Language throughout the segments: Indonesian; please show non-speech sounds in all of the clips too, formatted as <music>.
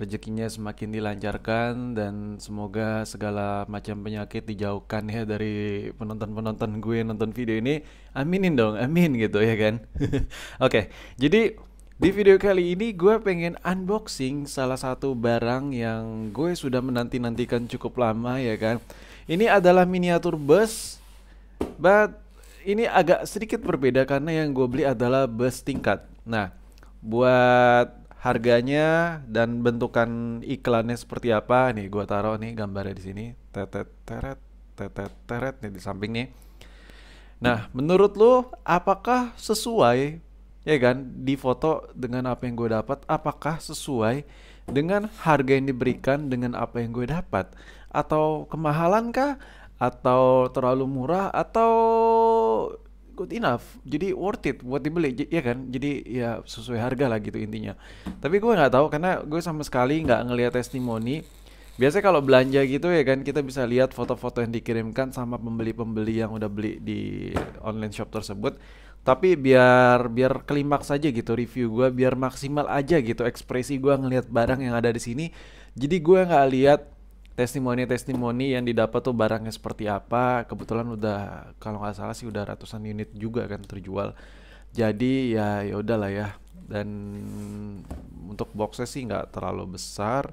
rezekinya semakin dilancarkan dan semoga segala macam penyakit dijauhkan ya dari penonton-penonton gue nonton video ini. Aminin dong, amin gitu ya kan. <laughs> Oke, okay, jadi di video kali ini gue pengen unboxing salah satu barang yang gue sudah menanti-nantikan cukup lama ya kan. Ini adalah miniatur bus, but ini agak sedikit berbeda karena yang gue beli adalah bus tingkat. Nah, buat harganya dan bentukan iklannya seperti apa nih gua taruh nih gambarnya di sini tetet teret tetet teret nih di samping nih nah menurut lu apakah sesuai ya kan di foto dengan apa yang gue dapat apakah sesuai dengan harga yang diberikan dengan apa yang gue dapat atau kemahalan kah atau terlalu murah atau good enough jadi worth it buat dibeli J ya kan jadi ya sesuai harga lah gitu intinya tapi gue nggak tahu karena gue sama sekali nggak ngelihat testimoni biasanya kalau belanja gitu ya kan kita bisa lihat foto-foto yang dikirimkan sama pembeli-pembeli yang udah beli di online shop tersebut tapi biar biar klimaks saja gitu review gue biar maksimal aja gitu ekspresi gue ngelihat barang yang ada di sini jadi gue nggak lihat testimoni-testimoni yang didapat tuh barangnya seperti apa. Kebetulan udah kalau nggak salah sih udah ratusan unit juga kan terjual. Jadi ya ya udahlah ya. Dan untuk boxnya sih nggak terlalu besar.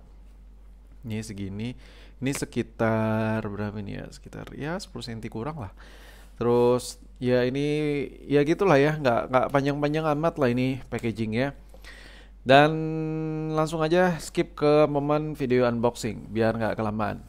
Ini segini. Ini sekitar berapa nih ya? Sekitar ya 10 cm kurang lah. Terus ya ini ya gitulah ya, nggak nggak panjang-panjang amat lah ini packagingnya dan langsung aja skip ke momen video unboxing biar nggak kelamaan.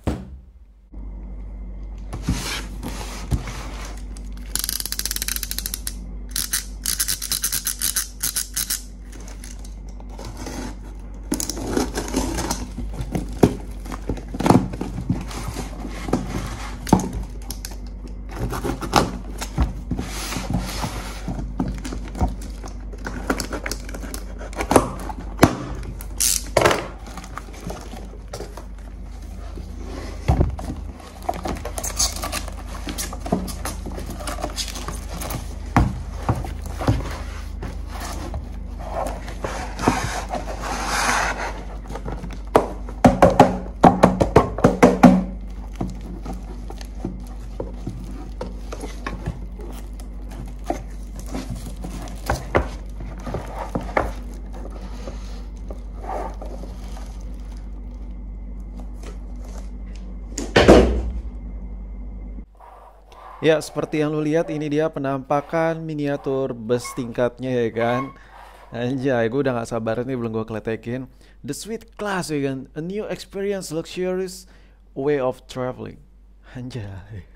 Ya, seperti yang lu lihat ini dia penampakan miniatur bus tingkatnya ya kan. Anjay, gue udah gak sabar nih belum gue keletekin. The Sweet Class ya kan, a new experience luxurious way of traveling. Anjay,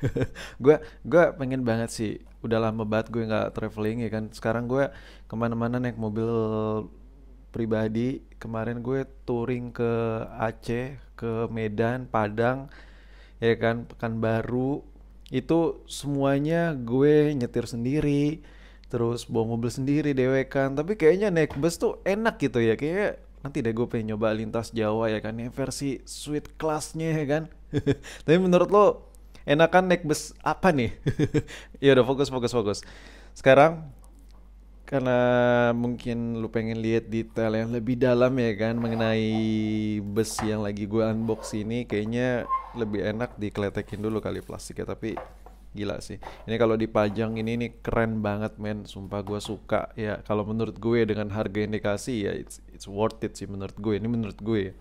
gue <laughs> gue pengen banget sih. Udah lama banget gue gak traveling ya kan. Sekarang gue kemana-mana naik mobil pribadi. Kemarin gue touring ke Aceh, ke Medan, Padang, ya kan, Pekanbaru, itu semuanya gue nyetir sendiri terus bawa mobil sendiri dewekan tapi kayaknya naik bus tuh enak gitu ya kayak nanti deh gue pengen nyoba lintas Jawa ya kan ya versi suite classnya ya kan <laughs> tapi menurut lo enakan naik bus apa nih <laughs> ya udah fokus fokus fokus sekarang karena mungkin lu pengen lihat detail yang lebih dalam ya kan mengenai besi yang lagi gue unbox ini kayaknya lebih enak dikletekin dulu kali plastiknya tapi gila sih ini kalau dipajang ini nih keren banget men sumpah gue suka ya kalau menurut gue dengan harga yang dikasih ya it's, it's worth it sih menurut gue ini menurut gue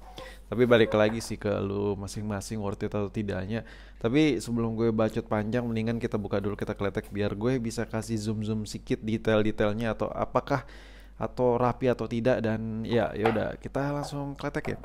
tapi balik lagi sih ke lu masing-masing worth it atau tidaknya tapi sebelum gue bacot panjang mendingan kita buka dulu kita keletek biar gue bisa kasih zoom zoom sedikit detail-detailnya atau apakah atau rapi atau tidak dan ya yaudah kita langsung keletek ya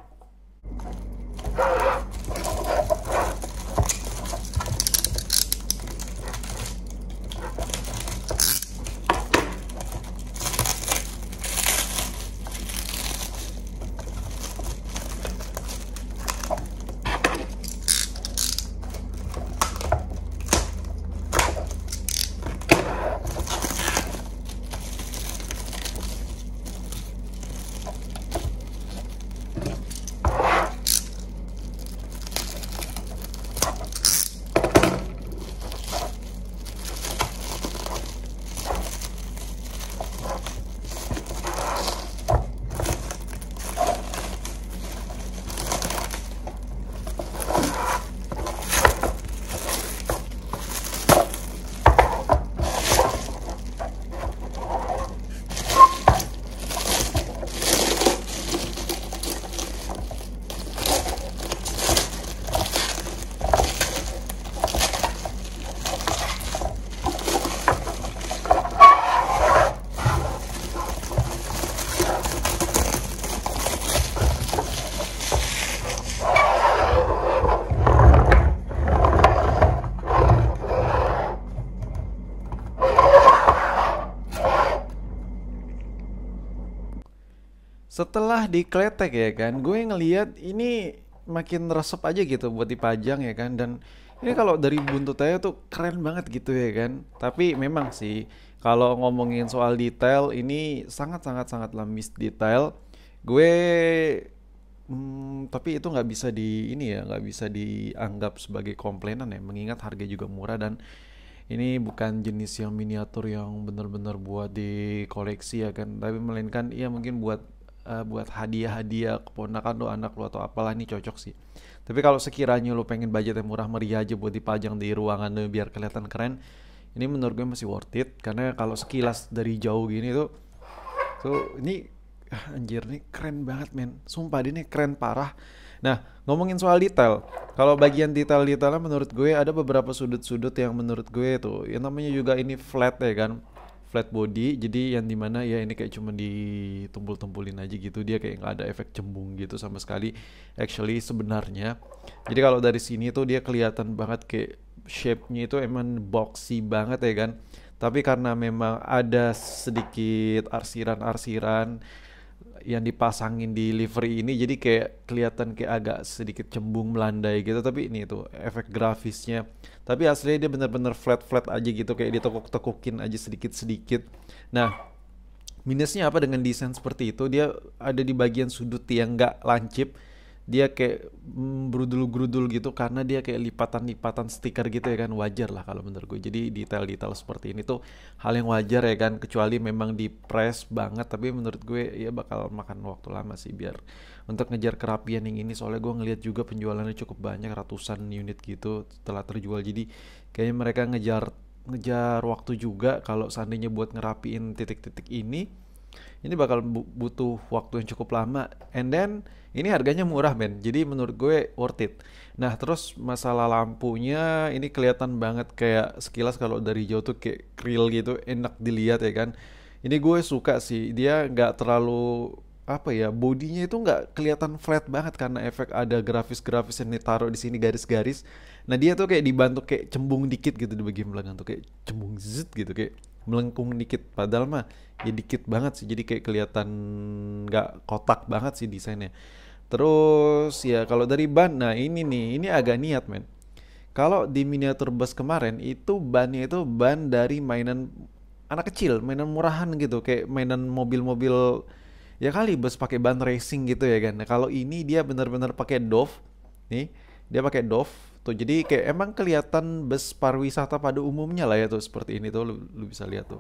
setelah dikletek ya kan gue ngeliat ini makin resep aja gitu buat dipajang ya kan dan ini kalau dari buntutnya tuh keren banget gitu ya kan tapi memang sih kalau ngomongin soal detail ini sangat sangat sangat lamis detail gue hmm, tapi itu nggak bisa di ini ya nggak bisa dianggap sebagai komplainan ya mengingat harga juga murah dan ini bukan jenis yang miniatur yang benar-benar buat di koleksi ya kan tapi melainkan iya mungkin buat uh, buat hadiah-hadiah keponakan lo anak lo atau apalah ini cocok sih tapi kalau sekiranya lo pengen budget yang murah meriah aja buat dipajang di ruangan lo biar kelihatan keren ini menurut gue masih worth it karena kalau sekilas dari jauh gini tuh tuh ini ah, anjir nih keren banget men sumpah ini keren parah nah ngomongin soal detail kalau bagian detail-detailnya menurut gue ada beberapa sudut-sudut yang menurut gue tuh yang namanya juga ini flat ya kan flat body jadi yang dimana ya ini kayak cuma ditumpul-tumpulin aja gitu dia kayak nggak ada efek cembung gitu sama sekali actually sebenarnya jadi kalau dari sini tuh dia kelihatan banget kayak shape-nya itu emang boxy banget ya kan tapi karena memang ada sedikit arsiran-arsiran yang dipasangin di livery ini jadi kayak kelihatan kayak agak sedikit cembung melandai gitu tapi ini tuh efek grafisnya tapi asli dia bener-bener flat-flat aja gitu kayak ditekuk-tekukin aja sedikit-sedikit nah minusnya apa dengan desain seperti itu dia ada di bagian sudut yang nggak lancip dia kayak mm, gerudul-gerudul gitu karena dia kayak lipatan-lipatan stiker gitu ya kan wajar lah kalau menurut gue jadi detail-detail seperti ini tuh hal yang wajar ya kan kecuali memang di press banget tapi menurut gue ya bakal makan waktu lama sih biar untuk ngejar kerapian yang ini soalnya gue ngeliat juga penjualannya cukup banyak ratusan unit gitu telah terjual jadi kayaknya mereka ngejar ngejar waktu juga kalau seandainya buat ngerapiin titik-titik ini ini bakal bu butuh waktu yang cukup lama and then ini harganya murah men jadi menurut gue worth it nah terus masalah lampunya ini kelihatan banget kayak sekilas kalau dari jauh tuh kayak krill gitu enak dilihat ya kan ini gue suka sih dia nggak terlalu apa ya bodinya itu nggak kelihatan flat banget karena efek ada grafis-grafis yang ditaruh di sini garis-garis nah dia tuh kayak dibantu kayak cembung dikit gitu di bagian belakang tuh kayak cembung zit gitu kayak melengkung dikit padahal mah ya dikit banget sih jadi kayak kelihatan nggak kotak banget sih desainnya terus ya kalau dari ban nah ini nih ini agak niat men kalau di miniatur bus kemarin itu bannya itu ban dari mainan anak kecil mainan murahan gitu kayak mainan mobil-mobil ya kali bus pakai ban racing gitu ya kan nah, kalau ini dia benar-benar pakai Dove nih dia pakai Dove Tuh gitu. jadi kayak emang kelihatan bus pariwisata pada umumnya lah ya tuh seperti ini tuh lu, lu bisa lihat tuh.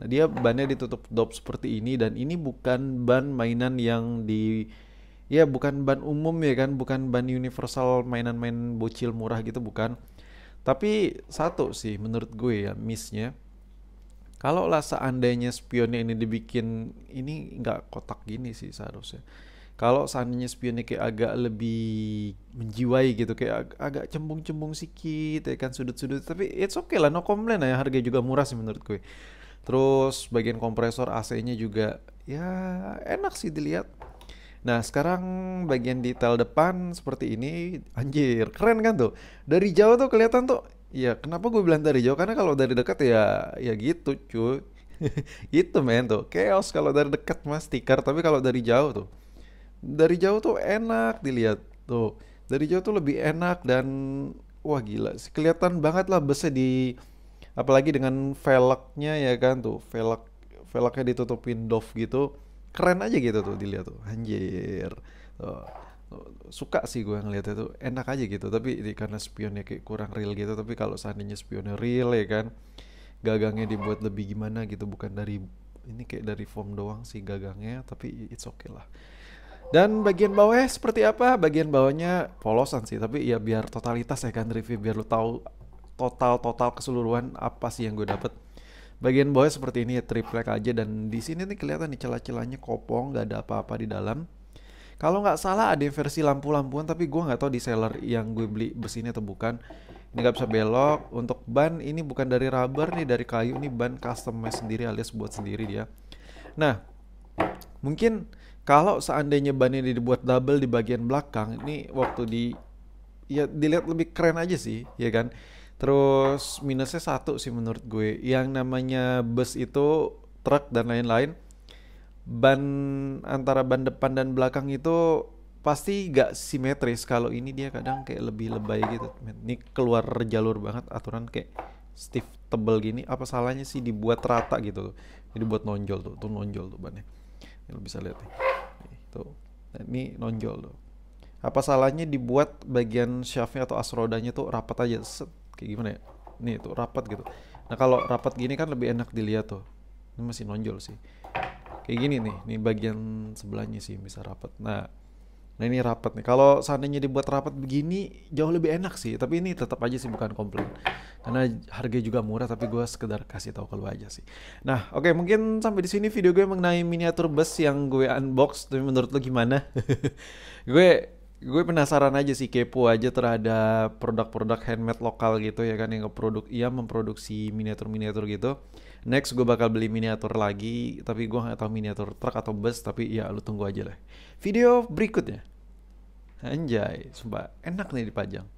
Nah, dia bannya ditutup dop seperti ini dan ini bukan ban mainan yang di ya bukan ban umum ya kan, bukan ban universal mainan-main bocil murah gitu bukan. Tapi satu sih menurut gue ya missnya kalau lah seandainya spionnya ini dibikin ini nggak kotak gini sih seharusnya kalau seandainya spionnya kayak agak lebih menjiwai gitu kayak ag agak cembung-cembung sikit ya kan sudut-sudut tapi it's okay lah no complain ya harganya juga murah sih menurut gue terus bagian kompresor AC-nya juga ya enak sih dilihat Nah sekarang bagian detail depan seperti ini Anjir keren kan tuh Dari jauh tuh kelihatan tuh Ya kenapa gue bilang dari jauh Karena kalau dari dekat ya ya gitu cuy gitu <laughs> men tuh Chaos kalau dari dekat mas stiker, Tapi kalau dari jauh tuh dari jauh tuh enak dilihat tuh dari jauh tuh lebih enak dan wah gila kelihatan banget lah busnya di apalagi dengan velgnya ya kan tuh velg velgnya ditutupin doff gitu keren aja gitu tuh dilihat tuh anjir tuh, suka sih gue ngeliat itu enak aja gitu tapi ini karena spionnya kayak kurang real gitu tapi kalau seandainya spionnya real ya kan gagangnya dibuat lebih gimana gitu bukan dari ini kayak dari form doang sih gagangnya tapi it's okay lah dan bagian bawahnya seperti apa? Bagian bawahnya polosan sih, tapi ya biar totalitas ya kan review biar lu tahu total-total keseluruhan apa sih yang gue dapet. Bagian bawahnya seperti ini ya triplek aja dan di sini nih kelihatan nih celah-celahnya kopong, gak ada apa-apa di dalam. Kalau nggak salah ada versi lampu-lampuan tapi gue nggak tahu di seller yang gue beli besinya atau bukan. Ini nggak bisa belok. Untuk ban ini bukan dari rubber nih dari kayu nih. ban customnya sendiri alias buat sendiri dia. Nah Mungkin kalau seandainya ban ini dibuat double di bagian belakang, ini waktu di ya dilihat lebih keren aja sih, ya kan? Terus minusnya satu sih menurut gue, yang namanya bus itu truk dan lain-lain, ban antara ban depan dan belakang itu pasti gak simetris. Kalau ini dia kadang kayak lebih lebay gitu. Ini keluar jalur banget aturan kayak stiff tebel gini. Apa salahnya sih dibuat rata gitu? Jadi buat nonjol tuh, tuh nonjol tuh bannya. Lo bisa lihat nih. Tuh. Nah, ini nonjol tuh. Apa salahnya dibuat bagian shaftnya atau asrodanya tuh rapat aja. Set. Kayak gimana ya? Nih tuh rapat gitu. Nah kalau rapat gini kan lebih enak dilihat tuh. Ini masih nonjol sih. Kayak gini nih. Ini bagian sebelahnya sih bisa rapat. Nah Nah ini rapat nih. Kalau seandainya dibuat rapat begini jauh lebih enak sih. Tapi ini tetap aja sih bukan komplain. Karena harga juga murah tapi gue sekedar kasih tahu kalau aja sih. Nah oke okay, mungkin sampai di sini video gue mengenai miniatur bus yang gue unbox. Tapi menurut lo gimana? <laughs> gue gue penasaran aja sih kepo aja terhadap produk-produk handmade lokal gitu ya kan yang ngeproduk ia memproduksi miniatur-miniatur gitu next gue bakal beli miniatur lagi tapi gue nggak tahu miniatur truk atau bus tapi ya lu tunggu aja lah video berikutnya anjay sumpah enak nih dipajang